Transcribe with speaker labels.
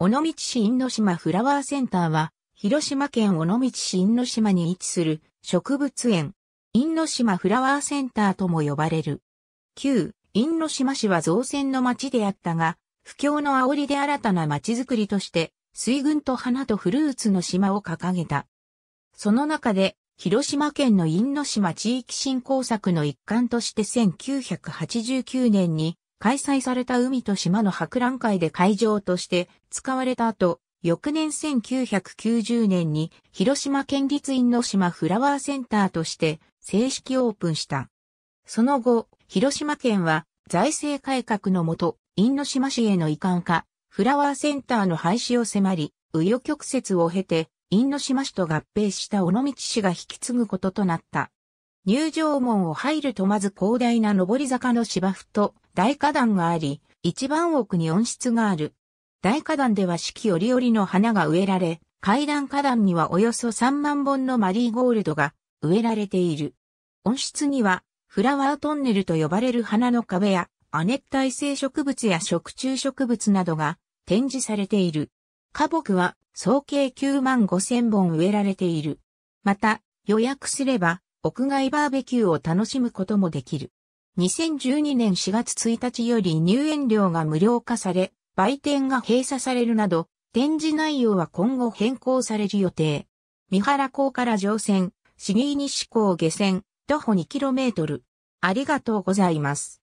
Speaker 1: 尾道市因島フラワーセンターは、広島県尾道市因島に位置する植物園、因島フラワーセンターとも呼ばれる。旧、因島市は造船の町であったが、不況の煽りで新たな町づくりとして、水軍と花とフルーツの島を掲げた。その中で、広島県の因島地域振興策の一環として1989年に開催された海と島の博覧会で会場として使われた後、翌年1990年に広島県立因島フラワーセンターとして正式オープンした。その後、広島県は財政改革のもと、因島市への移管化、フラワーセンターの廃止を迫り、紆余曲折を経て、因島市と合併した尾道市が引き継ぐこととなった。入場門を入るとまず広大な上り坂の芝生と大花壇があり、一番奥に温室がある。大花壇では四季折々の花が植えられ、階段花壇にはおよそ3万本のマリーゴールドが植えられている。温室にはフラワートンネルと呼ばれる花の壁や亜熱帯性植物や食虫植物などが展示されている。花木は総計9万5千本植えられている。また予約すれば屋外バーベキューを楽しむこともできる。2012年4月1日より入園料が無料化され、売店が閉鎖されるなど、展示内容は今後変更される予定。三原港から乗船、市議西港下船、徒歩 2km。ありがとうございま
Speaker 2: す。